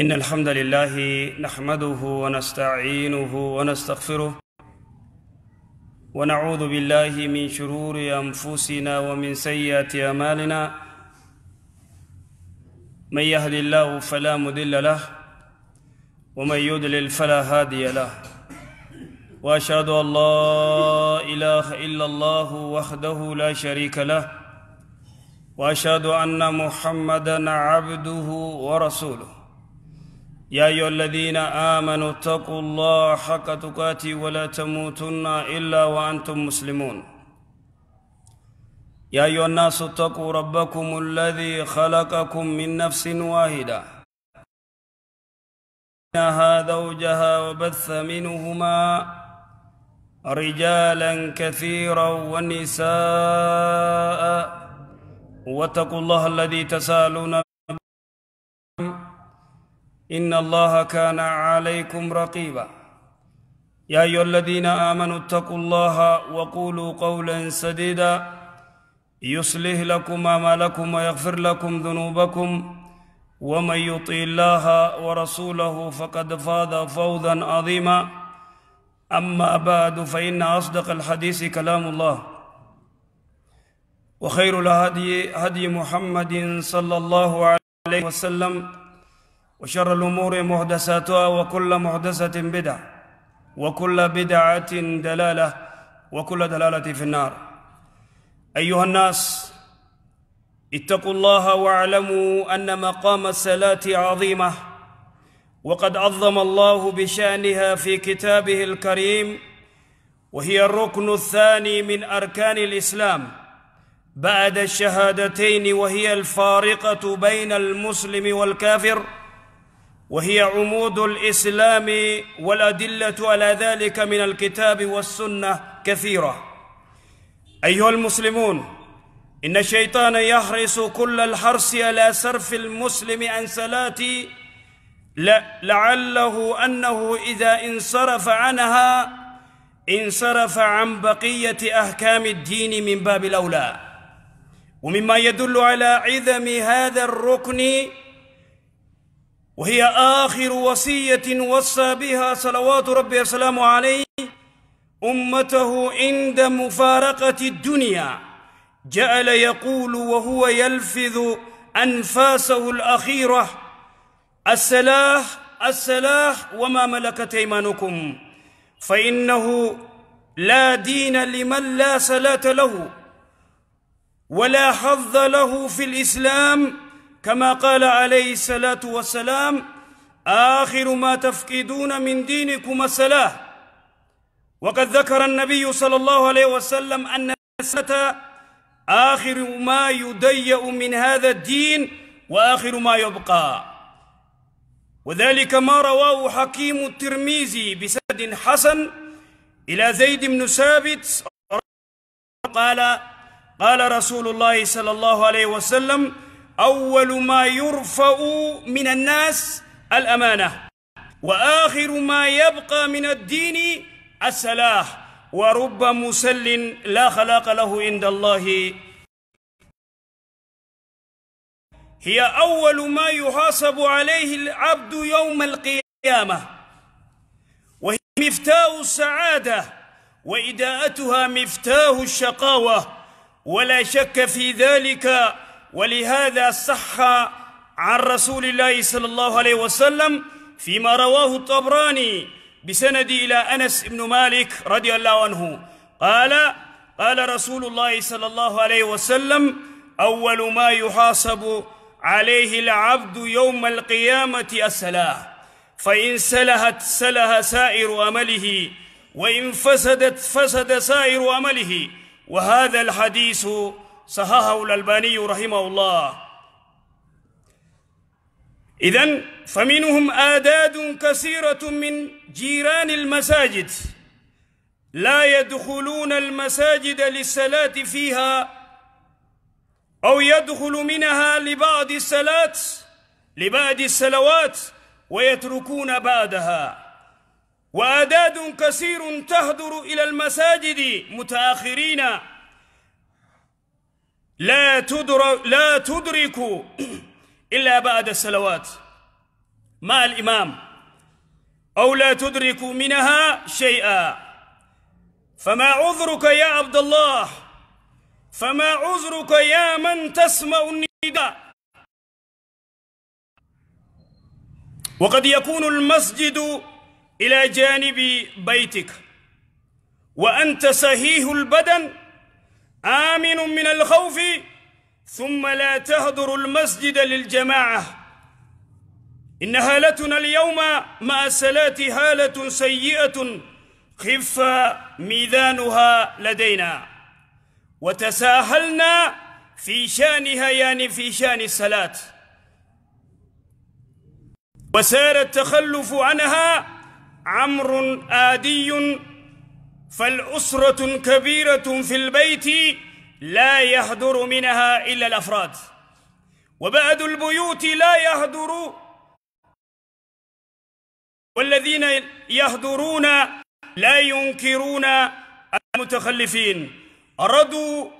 إن الحمد لله نحمده ونستعينه ونستغفره ونعوذ بالله من شرور أنفسنا ومن سيئات أمالنا من يهد الله فلا مضل له ومن يضلل فلا هادي له واشهد ان لا اله الا الله وحده لا شريك له واشهد ان محمدا عبده ورسوله يا أيها الذين آمنوا اتقوا الله حق تقاته ولا تموتن إلا وأنتم مسلمون يا أيها الناس اتقوا ربكم الذي خلقكم من نفس واحدة منها زوجها وبث منهما رجالا كثيرا ونساء واتقوا الله الذي تسالون إن الله كان عليكم رقيبا يا أيها الذين آمنوا اتقوا الله وقولوا قولا سديدا يصلح لكم أعمالكم ويغفر لكم ذنوبكم ومن يطع الله ورسوله فقد فاز فوزا عظيما أما بعد فإن أصدق الحديث كلام الله وخير الهدي هدي محمد صلى الله عليه وسلم وشر الأمور محدثاتها وكل محدثة بدعة وكل بدعة دلالة وكل دلالة في النار أيها الناس اتقوا الله واعلموا أن مقام الصلاة عظيمة وقد عظم الله بشأنها في كتابه الكريم وهي الركن الثاني من أركان الإسلام بعد الشهادتين وهي الفارقة بين المسلم والكافر وهي عمود الاسلام والادله على ذلك من الكتاب والسنه كثيره ايها المسلمون ان الشيطان يحرص كل الحرص على صرف المسلم عن صلاته لعله انه اذا انصرف عنها انصرف عن بقيه احكام الدين من باب الاولى ومما يدل على عظم هذا الركن وهي آخر وصية وصى بها صلوات ربي وسلامه عليه أمته عند مفارقة الدنيا جعل يقول وهو يلفظ أنفاسه الأخيرة السلاح السلاح وما ملكت أيمانكم فإنه لا دين لمن لا صلاة له ولا حظ له في الإسلام كما قال عليه الصلاة والسلام آخر ما تفقدون من دينكم الصلاة وقد ذكر النبي صلى الله عليه وسلم أن السلاة آخر ما يديأ من هذا الدين وآخر ما يبقى وذلك ما رواه حكيم الترميزي بسند حسن إلى زيد بن ثابت قال قال رسول الله صلى الله عليه وسلم أول ما يرفع من الناس الأمانة وآخر ما يبقى من الدين السلاح ورب مسل لا خلاق له عند الله هي أول ما يحاسب عليه العبد يوم القيامة وهي مفتاح السعادة وإداءتها مفتاح الشقاوة ولا شك في ذلك ولهذا صح عن رسول الله صلى الله عليه وسلم فيما رواه الطبراني بسند إلى أنس بن مالك رضي الله عنه قال قال رسول الله صلى الله عليه وسلم أول ما يحاسب عليه العبد يوم القيامة السلاة فإن سلهت سلها سائر أمله وإن فسدت فسد سائر أمله وهذا الحديث صححه الألباني رحمه الله إذا فمنهم آداد كثيرة من جيران المساجد لا يدخلون المساجد للصلاة فيها أو يدخل منها لبعض الصلاة لبعض الصلوات ويتركون بعدها وآداد كثير تهدر إلى المساجد متأخرين لا تدر لا تدرك إلا بعد الصلوات مع الإمام أو لا تدرك منها شيئا فما عذرك يا عبد الله فما عذرك يا من تسمع النداء وقد يكون المسجد إلى جانب بيتك وأنت سهيه البدن آمن من الخوف ثم لا تهدر المسجد للجماعة إن هالتنا اليوم مع الصلاة هالة سيئة خف ميزانها لدينا وتساهلنا في شأنها يعني في شأن الصلاة وسار التخلف عنها عمر آدي فالأسرة كبيرة في البيت لا يهدر منها إلا الأفراد وبعد البيوت لا يهدر والذين يهدرون لا ينكرون المتخلفين ردوا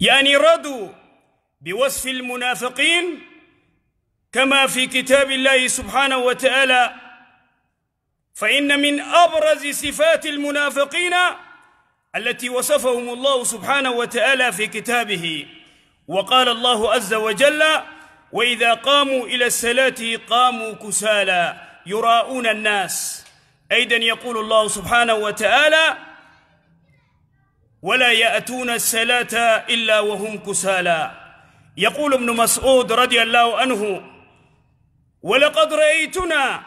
يعني ردوا بوصف المنافقين كما في كتاب الله سبحانه وتعالى فإن من أبرز صفات المنافقين التي وصفهم الله سبحانه وتعالى في كتابه وقال الله عز وجل وإذا قاموا إلى الصلاة قاموا كسالى يراؤون الناس أيضا يقول الله سبحانه وتعالى ولا يأتون الصلاة إلا وهم كسالى يقول ابن مسعود رضي الله عنه ولقد رأيتنا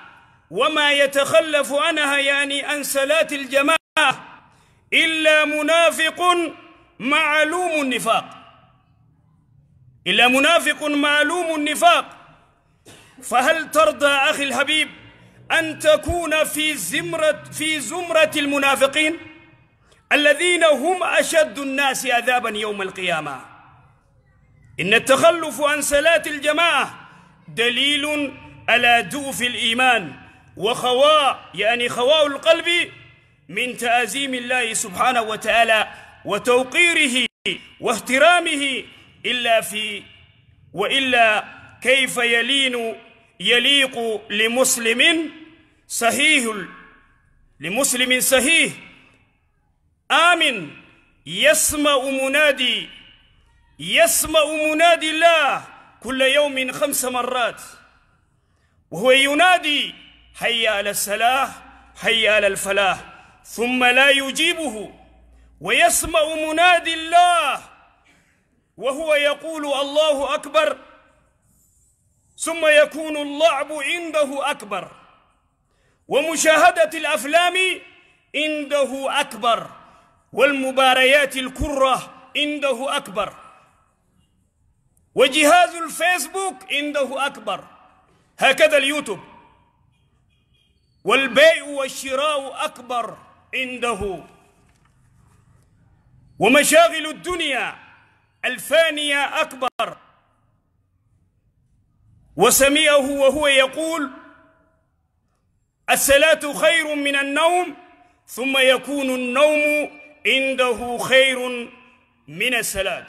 وما يتخلف عنها يعني عن صلاة الجماعة إلا منافق معلوم النفاق إلا منافق معلوم النفاق فهل ترضى أخي الحبيب أن تكون في زمرة في زمرة المنافقين الذين هم أشد الناس عذابا يوم القيامة إن التخلف عن صلاة الجماعة دليل على ضعف الإيمان وخواء يعني خواء القلب من تعظيم الله سبحانه وتعالى وتوقيره واحترامه إلا في وإلا كيف يلين يليق لمسلم صحيح لمسلم صحيح آمن يسمع منادي يسمع منادي الله كل يوم خمس مرات وهو ينادي حي على السلاح حي على الفلاح ثم لا يجيبه ويسمع منادي الله وهو يقول الله أكبر ثم يكون اللعب عنده أكبر ومشاهدة الأفلام عنده أكبر والمباريات الكرة عنده أكبر وجهاز الفيسبوك عنده أكبر هكذا اليوتيوب والبيع والشراء أكبر عنده ومشاغل الدنيا الفانية أكبر وسمعه وهو يقول الصلاة خير من النوم ثم يكون النوم عنده خير من السلاة